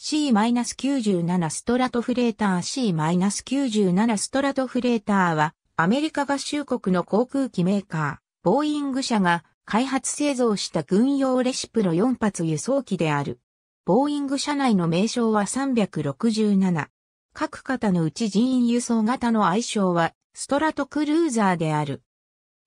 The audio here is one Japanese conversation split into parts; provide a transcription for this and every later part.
C-97 ストラトフレーター C-97 ストラトフレーターはアメリカ合衆国の航空機メーカー、ボーイング社が開発製造した軍用レシプロ4発輸送機である。ボーイング社内の名称は367。各型のうち人員輸送型の愛称はストラトクルーザーである。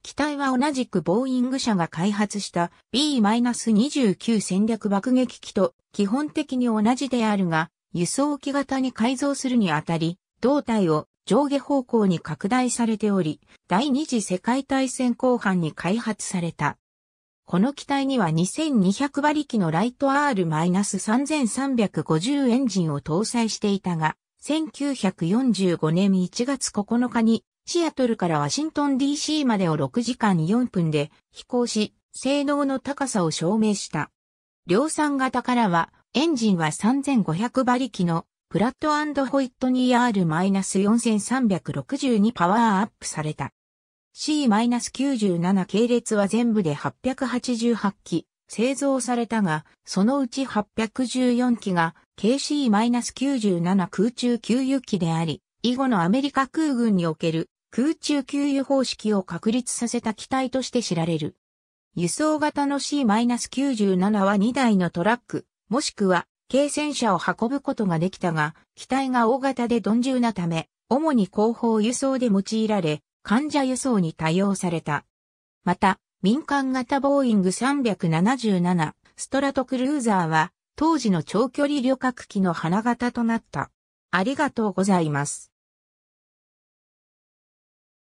機体は同じくボーイング社が開発した B-29 戦略爆撃機と基本的に同じであるが、輸送機型に改造するにあたり、胴体を上下方向に拡大されており、第二次世界大戦後半に開発された。この機体には2200馬力のライト R-3350 エンジンを搭載していたが、1945年1月9日にシアトルからワシントン DC までを6時間4分で飛行し、性能の高さを証明した。量産型からは、エンジンは3500馬力のプラットホイットニー R-4362 パワーアップされた。C-97 系列は全部で888機製造されたが、そのうち814機が KC-97 空中給油機であり、以後のアメリカ空軍における空中給油方式を確立させた機体として知られる。輸送型の C-97 は2台のトラック、もしくは軽戦車を運ぶことができたが、機体が大型で鈍重なため、主に後方輸送で用いられ、患者輸送に対応された。また、民間型ボーイング377ストラトクルーザーは、当時の長距離旅客機の花形となった。ありがとうございます。